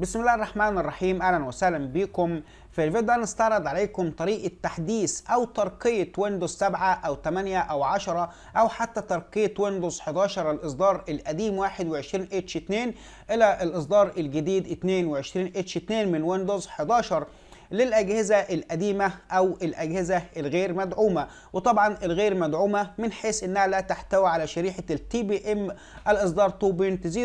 بسم الله الرحمن الرحيم اهلا وسهلا بكم في الفيديو ده هنستعرض عليكم طريقه تحديث او ترقيه ويندوز 7 او 8 او 10 او حتى ترقيه ويندوز 11 الاصدار القديم 21 اتش 2 الى الاصدار الجديد 22 اتش 2 من ويندوز 11 للأجهزة القديمة أو الأجهزة الغير مدعومة وطبعا الغير مدعومة من حيث أنها لا تحتوي على شريحة التي بي ام الإصدار 2.0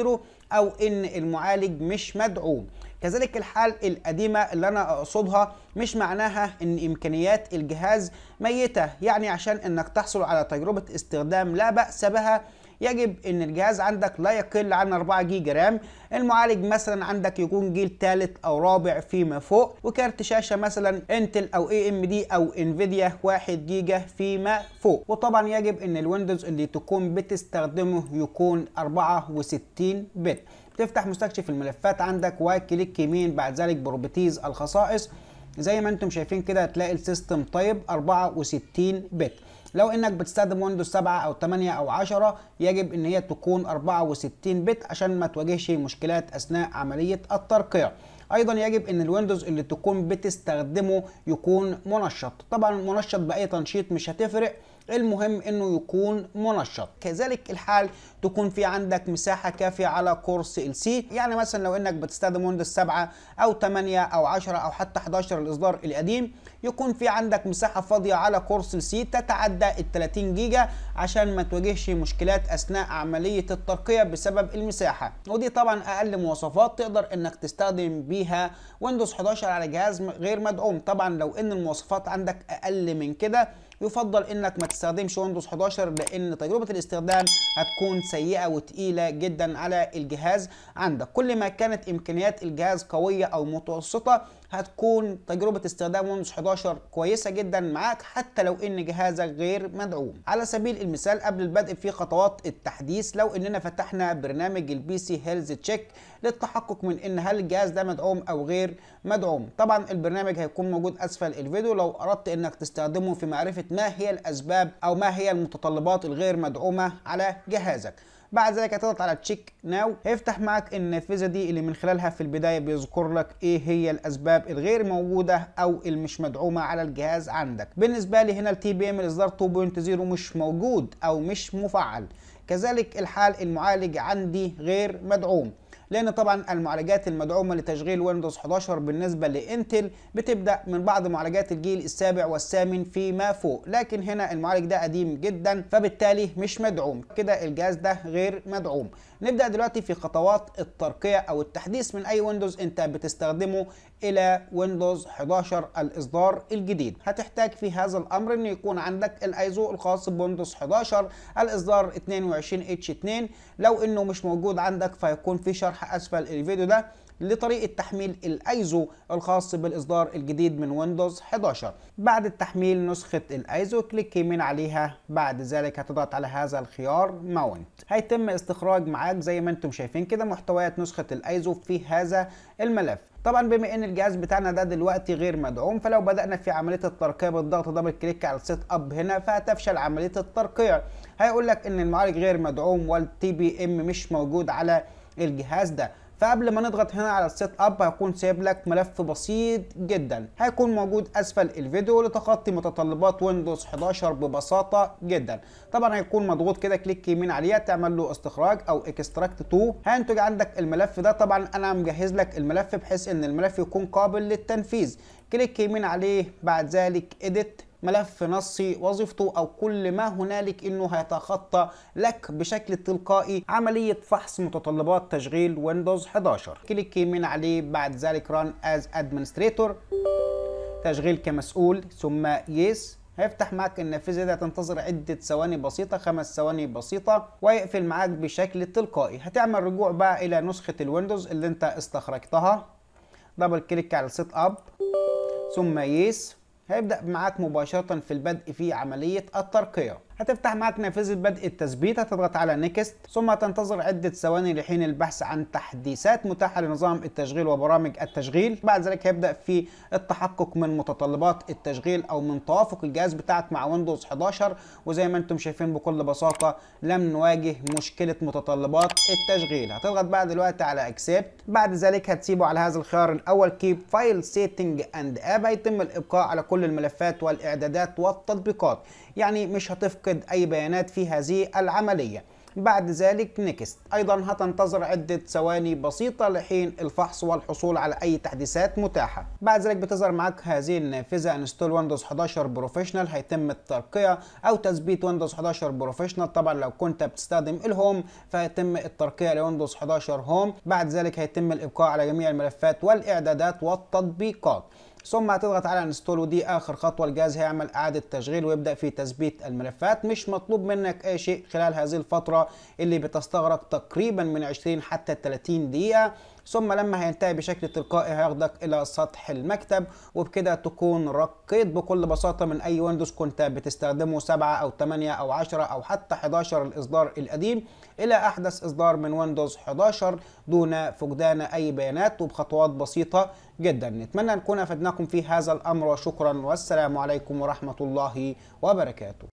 أو أن المعالج مش مدعوم كذلك الحال القديمة اللي أنا أقصدها مش معناها أن إمكانيات الجهاز ميتة يعني عشان أنك تحصل على تجربة استخدام لا بأس بها يجب ان الجهاز عندك لا يقل عن 4 جيجا رام المعالج مثلا عندك يكون جيل ثالث او رابع فيما فوق وكارت شاشه مثلا انتل او اي ام دي او انفيديا 1 جيجا فيما فوق وطبعا يجب ان الويندوز اللي تكون بتستخدمه يكون 64 بت تفتح مستكشف الملفات عندك وكليك يمين بعد ذلك بروبرتيز الخصائص زي ما انتم شايفين كده هتلاقي السيستم طيب 64 بت لو انك بتستخدم ويندوز 7 او 8 او 10 يجب ان هي تكون 64 بت عشان ما تواجهش مشكلات اثناء عمليه الترقيع ايضا يجب ان الويندوز اللي تكون بتستخدمه يكون منشط طبعا منشط باي تنشيط مش هتفرق المهم انه يكون منشط كذلك الحال تكون في عندك مساحة كافية على كورس ال سي يعني مثلا لو انك بتستخدم ويندوز 7 او 8 او 10 او حتى 11 الاصدار القديم يكون في عندك مساحة فاضية على كورس ال سي تتعدى ال 30 جيجا عشان ما تواجهش مشكلات اثناء عملية الترقية بسبب المساحة ودي طبعا اقل مواصفات تقدر انك تستخدم بيها فيها ويندوز 11 على جهاز غير مدعوم طبعا لو ان المواصفات عندك اقل من كده يفضل انك ما تستخدمش ويندوز 11 لان تجربه الاستخدام هتكون سيئه وتقيله جدا على الجهاز عندك كل ما كانت امكانيات الجهاز قويه او متوسطه هتكون تجربة استخدام ويندوز 11 كويسة جدا معاك حتى لو ان جهازك غير مدعوم على سبيل المثال قبل البدء في خطوات التحديث لو اننا فتحنا برنامج البي سي هيلز تشيك للتحقق من ان هل الجهاز ده مدعوم او غير مدعوم طبعا البرنامج هيكون موجود اسفل الفيديو لو اردت انك تستخدمه في معرفة ما هي الاسباب او ما هي المتطلبات الغير مدعومة على جهازك بعد ذلك هتضغط على تشيك ناو هيفتح معك النافذه دي اللي من خلالها في البدايه بيذكر لك ايه هي الاسباب الغير موجوده او المش مدعومه على الجهاز عندك بالنسبه لي هنا التي بي ام الاصدار 2.0 مش موجود او مش مفعل كذلك الحال المعالج عندي غير مدعوم لان طبعا المعالجات المدعومه لتشغيل ويندوز 11 بالنسبه لانتل بتبدا من بعض معالجات الجيل السابع والثامن فيما فوق لكن هنا المعالج ده قديم جدا فبالتالي مش مدعوم كده الجهاز ده غير مدعوم نبدا دلوقتي في خطوات الترقيه او التحديث من اي ويندوز انت بتستخدمه الى ويندوز 11 الاصدار الجديد هتحتاج في هذا الامر ان يكون عندك الايزو الخاص بويندوز 11 الاصدار 22 اتش 2 لو انه مش موجود عندك فيكون في شرح اسفل الفيديو ده لطريقة تحميل الايزو الخاص بالاصدار الجديد من ويندوز 11 بعد التحميل نسخة الايزو كليك يمين عليها بعد ذلك هتضغط على هذا الخيار ماونت هيتم استخراج معاك زي ما انتم شايفين كده محتويات نسخة الايزو في هذا الملف طبعا بما ان الجهاز بتاعنا ده دلوقتي غير مدعوم فلو بدأنا في عملية الترقية بالضغط دبل كليك على السيت اب هنا فهتفشل عملية الترقية هيقول لك ان المعالج غير مدعوم والتي بي ام مش موجود على الجهاز ده فقبل ما نضغط هنا على السيت اب هيكون سايب لك ملف بسيط جدا هيكون موجود اسفل الفيديو لتخطي متطلبات ويندوز 11 ببساطه جدا طبعا هيكون مضغوط كده كليك يمين عليها تعمل له استخراج او اكستراكت تو هينتج عندك الملف ده طبعا انا مجهز لك الملف بحيث ان الملف يكون قابل للتنفيذ كليك يمين عليه بعد ذلك اديت ملف نصي وظيفته او كل ما هنالك انه هيتخطى لك بشكل تلقائي عمليه فحص متطلبات تشغيل ويندوز 11 كليك من عليه بعد ذلك Run از ادمنستريتور تشغيل كمسؤول ثم يس هيفتح معك النافذه دي هتنتظر عده ثواني بسيطه خمس ثواني بسيطه ويقفل معاك بشكل تلقائي هتعمل رجوع بقى الى نسخه الويندوز اللي انت استخرجتها دبل كليك على سيت اب ثم يس هيبدأ معاك مباشرة في البدء في عملية الترقية هتفتح معك نافذة بدء التثبيت هتضغط على نيكست ثم تنتظر عدة ثواني لحين البحث عن تحديثات متاحة لنظام التشغيل وبرامج التشغيل بعد ذلك هيبدأ في التحقق من متطلبات التشغيل أو من توافق الجهاز بتاعك مع ويندوز 11 وزي ما انتم شايفين بكل بساطة لم نواجه مشكلة متطلبات التشغيل هتضغط بعد دلوقتي على اكسبت بعد ذلك هتسيبه على هذا الخيار الأول كيب فايل سيتنج اند اب هيتم الإبقاء على كل الملفات والإعدادات والتطبيقات يعني مش هتفقد أي بيانات في هذه العملية بعد ذلك نيكست أيضا هتنتظر عدة ثواني بسيطة لحين الفحص والحصول على أي تحديثات متاحة بعد ذلك بتظهر معك هذه النافذة انستول ويندوز 11 بروفيشنال هيتم الترقية أو تثبيت ويندوز 11 بروفيشنال طبعا لو كنت بتستخدم الهوم فهيتم الترقية لويندوز 11 هوم بعد ذلك هيتم الإبقاء على جميع الملفات والإعدادات والتطبيقات ثم هتضغط على انستول ودي اخر خطوه الجهاز هيعمل اعاده تشغيل ويبدا في تثبيت الملفات مش مطلوب منك اي شيء خلال هذه الفتره اللي بتستغرق تقريبا من 20 حتى 30 دقيقه ثم لما هينتهي بشكل تلقائي هياخدك الى سطح المكتب وبكده تكون رقيت بكل بساطه من اي ويندوز كنت بتستخدمه 7 او 8 او 10 او حتى 11 الاصدار القديم الى احدث اصدار من ويندوز 11 دون فقدان اي بيانات وبخطوات بسيطه جدا نتمنى نكون افدناكم في هذا الامر وشكرا والسلام عليكم ورحمه الله وبركاته